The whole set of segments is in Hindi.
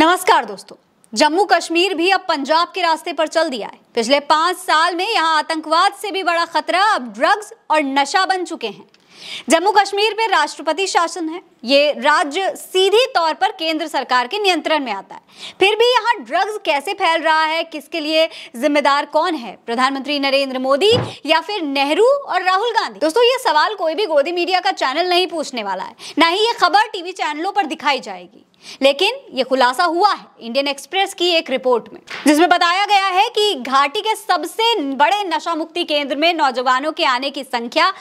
नमस्कार दोस्तों जम्मू कश्मीर भी अब पंजाब के रास्ते पर चल दिया है पिछले पांच साल में यहाँ आतंकवाद से भी बड़ा खतरा अब ड्रग्स और नशा बन चुके हैं जम्मू कश्मीर में राष्ट्रपति शासन है ये राज्य सीधी तौर पर केंद्र सरकार के नियंत्रण में आता है फिर भी यहाँ ड्रग्स कैसे फैल रहा है किसके लिए जिम्मेदार कौन है प्रधानमंत्री नरेंद्र मोदी या फिर नेहरू और राहुल गांधी दोस्तों ये सवाल कोई भी गोदी मीडिया का चैनल नहीं पूछने वाला है ना ही ये खबर टीवी चैनलों पर दिखाई जाएगी लेकिन ये खुलासा हुआ है इंडियन एक्सप्रेस की एक रिपोर्ट में जिसमें बताया गया है कि घाटी के सबसे बड़े नशा मुक्ति केंद्र में नौजवानों के आने की संख्या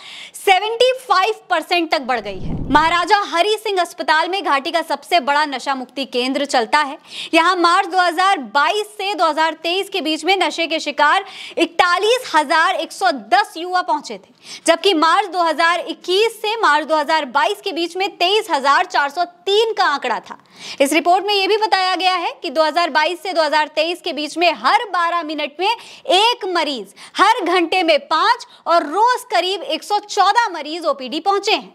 फाइव परसेंट तक बढ़ गई है महाराजा हरि सिंह अस्पताल में घाटी का सबसे बड़ा नशा मुक्ति केंद्र चलता है यहाँ मार्च 2022 से 2023 के बीच में नशे के शिकार इकतालीस युवा पहुंचे थे जबकि मार्च 2021 से मार्च 2022 के बीच में 23,403 का आंकड़ा था इस रिपोर्ट में यह भी बताया गया है कि 2022 से 2023 के बीच में हर 12 मिनट में एक मरीज हर घंटे में पांच और रोज करीब 114 मरीज ओपीडी पहुंचे हैं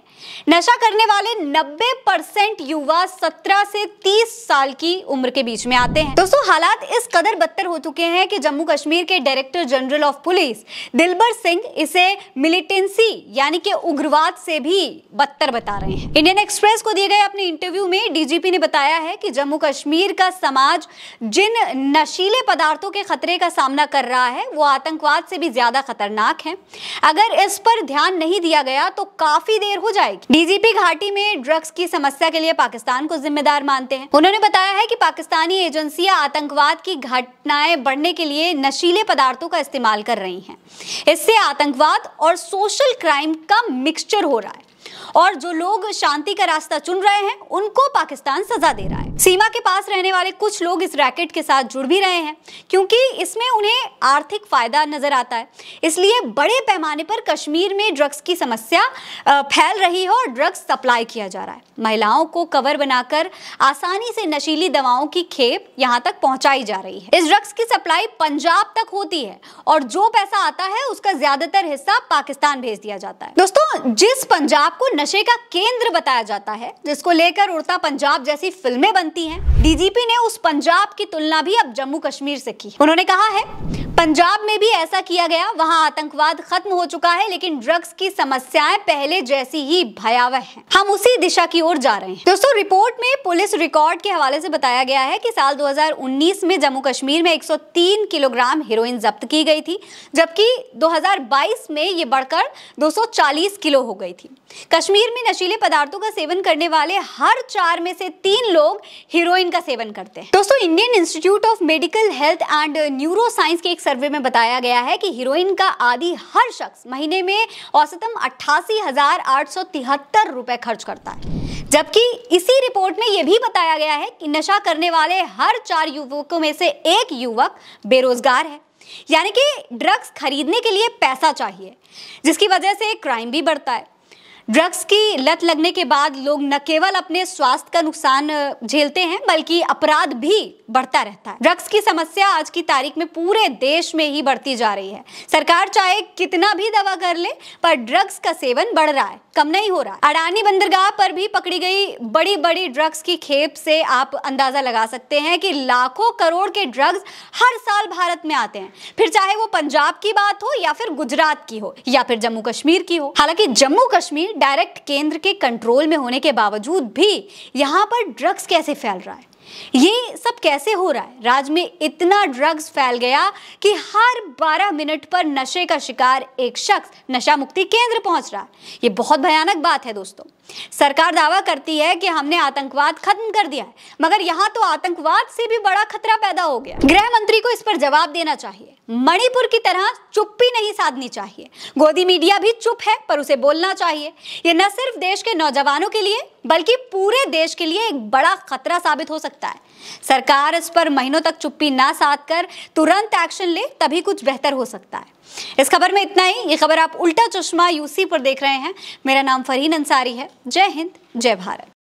नशा करने वाले 90 परसेंट युवा 17 से 30 साल की उम्र के बीच में आते हैं दोस्तों हालात इस कदर बदतर हो चुके हैं कि जम्मू कश्मीर के director general of police Dilbar Singh इसे मिलिटेंसी यानी कि उग्रवाद से भी बदतर बता रहे हैं इंडियन एक्सप्रेस को दिए गए अपने इंटरव्यू में डीजीपी ने बताया है कि जम्मू कश्मीर का समाज जिन नशीले पदार्थों के खतरे का सामना कर रहा है वो आतंकवाद से भी ज्यादा खतरनाक है अगर इस पर ध्यान नहीं दिया गया तो काफी देर हो जाए स्ट्राइक डीजीपी घाटी में ड्रग्स की समस्या के लिए पाकिस्तान को जिम्मेदार मानते हैं उन्होंने बताया है कि पाकिस्तानी एजेंसियां आतंकवाद की घटनाएं बढ़ने के लिए नशीले पदार्थों का इस्तेमाल कर रही हैं इससे आतंकवाद और सोशल क्राइम का मिक्सचर हो रहा है और जो लोग शांति का रास्ता चुन रहे हैं उनको पाकिस्तान सजा दे रहा है सीमा के पास रहने वाले कुछ लोग इस रैकेट के साथ जुड़ भी रहे हैं क्योंकि इसमें उन्हें आर्थिक फायदा नजर आता है इसलिए बड़े पैमाने पर कश्मीर में ड्रग्स की समस्या फैल रही है और ड्रग्स सप्लाई किया जा रहा है महिलाओं को कवर बनाकर आसानी से नशीली दवाओं की खेप यहाँ तक पहुंचाई जा रही है इस ड्रग्स की सप्लाई पंजाब तक होती है और जो पैसा आता है उसका ज्यादातर हिस्सा पाकिस्तान भेज दिया जाता है दोस्तों जिस पंजाब को नशे का केंद्र बताया जाता है जिसको लेकर उड़ता पंजाब जैसी फिल्में बनती हैं। डीजीपी ने उस पंजाब की तुलना भी अब जम्मू कश्मीर से की उन्होंने कहा है पंजाब में भी ऐसा किया गया वहां आतंकवाद खत्म हो चुका है लेकिन ड्रग्स की समस्याएं पहले जैसी ही भयावह हैं। हम उसी दिशा की ओर जा रहे हैं दोस्तों रिपोर्ट में पुलिस रिकॉर्ड के हवाले से बताया गया है कि साल 2019 में जम्मू कश्मीर में 103 किलोग्राम हीरोइन जब्त की गई थी जबकि 2022 में ये बढ़कर 240 किलो हो गई थी कश्मीर में नशीले पदार्थों का सेवन करने वाले हर चार में से तीन लोग हीरोइन का सेवन करते हैं दोस्तों Indian Institute of Medical Health and Neuroscience के एक सर्वे में बताया गया है कि हीरोइन का आदि हर शख्स महीने में औसतम अट्ठासी हजार आठ सौ तिहत्तर रुपए खर्च करता है जबकि इसी रिपोर्ट में यह भी बताया गया है कि नशा करने वाले हर चार युवकों में से एक युवक बेरोजगार है यानी कि ड्रग्स खरीदने के लिए पैसा चाहिए जिसकी वजह से क्राइम भी बढ़ता है ड्रग्स की लत लगने के बाद लोग न केवल अपने स्वास्थ्य का नुकसान झेलते हैं बल्कि अपराध भी बढ़ता रहता है ड्रग्स की समस्या आज की तारीख में पूरे देश में ही बढ़ती जा रही है सरकार चाहे कितना भी दवा कर ले पर ड्रग्स का सेवन बढ़ रहा है कम नहीं हो रहा है अडानी बंदरगाह पर भी पकड़ी गई बड़ी बड़ी ड्रग्स की खेप से आप अंदाजा लगा सकते हैं कि लाखों करोड़ के ड्रग्स हर साल भारत में आते हैं फिर चाहे वो पंजाब की बात हो या फिर गुजरात की हो या फिर जम्मू कश्मीर की हो हालांकि जम्मू कश्मीर डायरेक्ट केंद्र के कंट्रोल में होने के बावजूद भी यहाँ पर ड्रग्स कैसे फैल रहा है ये सब कैसे हो रहा है राज्य में इतना ड्रग्स फैल गया कि हर 12 मिनट पर नशे का शिकार एक शख्स नशा मुक्ति केंद्र पहुंच रहा है ये बहुत भयानक बात है दोस्तों सरकार दावा करती है कि हमने आतंकवाद खत्म कर दिया है मगर यहाँ तो आतंकवाद से भी बड़ा खतरा पैदा हो गया गृह मंत्री को इस पर जवाब देना चाहिए मणिपुर की तरह चुप्पी नहीं साधनी चाहिए गोदी मीडिया भी चुप है पर उसे बोलना चाहिए ये न सिर्फ देश के नौजवानों के लिए बल्कि पूरे देश के लिए एक बड़ा खतरा साबित हो सकता सकता है सरकार इस पर महीनों तक चुप्पी ना साध कर तुरंत एक्शन ले तभी कुछ बेहतर हो सकता है इस खबर में इतना ही ये खबर आप उल्टा चश्मा यूसी पर देख रहे हैं मेरा नाम फरीन अंसारी है जय हिंद जय भारत